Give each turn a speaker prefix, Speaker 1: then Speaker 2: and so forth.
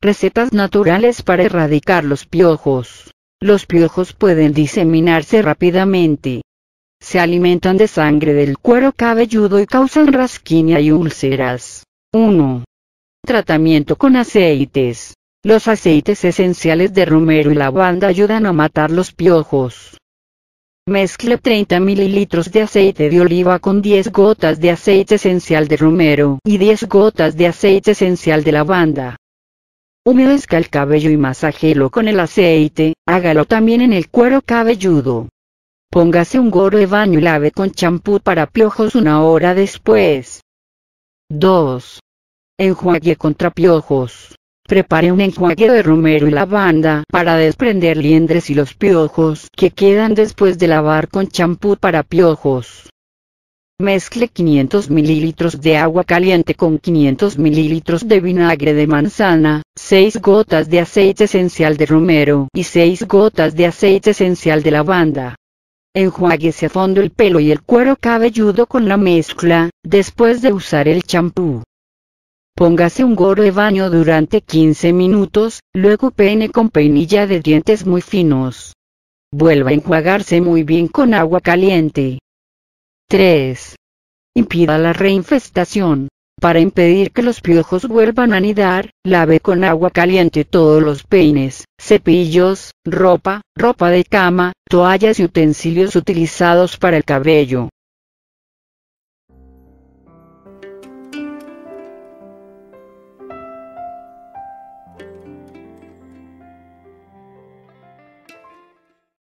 Speaker 1: Recetas naturales para erradicar los piojos. Los piojos pueden diseminarse rápidamente. Se alimentan de sangre del cuero cabelludo y causan rasquinia y úlceras. 1. Tratamiento con aceites. Los aceites esenciales de romero y lavanda ayudan a matar los piojos. Mezcle 30 ml de aceite de oliva con 10 gotas de aceite esencial de romero y 10 gotas de aceite esencial de lavanda. Humedezca el cabello y masajelo con el aceite, hágalo también en el cuero cabelludo. Póngase un gorro de baño y lave con champú para piojos una hora después. 2. Enjuague contra piojos. Prepare un enjuague de romero y lavanda para desprender liendres y los piojos que quedan después de lavar con champú para piojos. Mezcle 500 ml de agua caliente con 500 ml de vinagre de manzana, 6 gotas de aceite esencial de romero y 6 gotas de aceite esencial de lavanda. Enjuague a fondo el pelo y el cuero cabelludo con la mezcla, después de usar el champú. Póngase un gorro de baño durante 15 minutos, luego peine con peinilla de dientes muy finos. Vuelva a enjuagarse muy bien con agua caliente. 3. Impida la reinfestación. Para impedir que los piojos vuelvan a anidar, lave con agua caliente todos los peines, cepillos, ropa, ropa de cama, toallas y utensilios utilizados para el cabello.